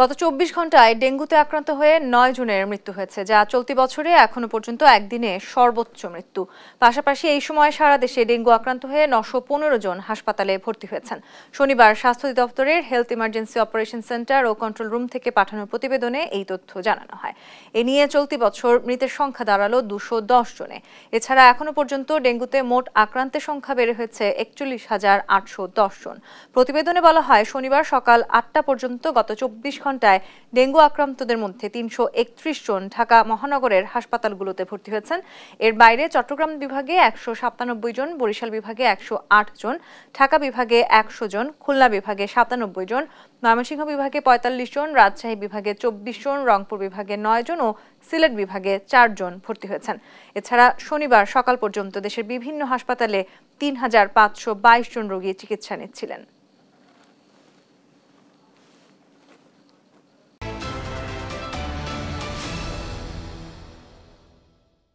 গত চব্বিশ ঘন্টায় ডেঙ্গুতে আক্রান্ত হয়ে নয় জনের মৃত্যু হয়েছে যা চলতি বছরে এখনো পর্যন্ত একদিনে সর্বোচ্চ মৃত্যু পাশাপাশি এই সময় সারা দেশে ডেঙ্গু আক্রান্ত হয়ে নশো পনেরো জন হাসপাতালে ভর্তি হয়েছেন শনিবার স্বাস্থ্য দপ্তরের হেলথ ইমার্জেন্সি অপারেশন সেন্টার ও কন্ট্রোল রুম থেকে পাঠানো প্রতিবেদনে এই তথ্য জানানো হয় এ নিয়ে চলতি বছর মৃতের সংখ্যা দাঁড়ালো দুশো দশ জনে এছাড়া এখনো পর্যন্ত ডেঙ্গুতে মোট আক্রান্তের সংখ্যা বেড়ে হয়েছে একচল্লিশ হাজার আটশো দশ জন প্রতিবেদনে বলা হয় শনিবার সকাল আটটা পর্যন্ত গত চব্বিশ ঘন্টায় ডেঙ্গু আক্রান্তদের মধ্যে তিনশো জন ঢাকা মহানগরের হাসপাতালগুলোতে ভর্তি হয়েছেন এর বাইরে চট্টগ্রাম বিভাগে একশো জন বরিশাল বিভাগে একশো জন ঢাকা বিভাগে একশো জন খুলনা বিভাগে সাতানব্বই জন ময়মনসিংহ বিভাগে পঁয়তাল্লিশ জন রাজশাহী বিভাগে চব্বিশ জন রংপুর বিভাগে নয় জন ও সিলেট বিভাগে চারজন ভর্তি হয়েছেন এছাড়া শনিবার সকাল পর্যন্ত দেশের বিভিন্ন হাসপাতালে তিন হাজার পাঁচশো বাইশ জন রোগী চিকিৎসা নিচ্ছিলেন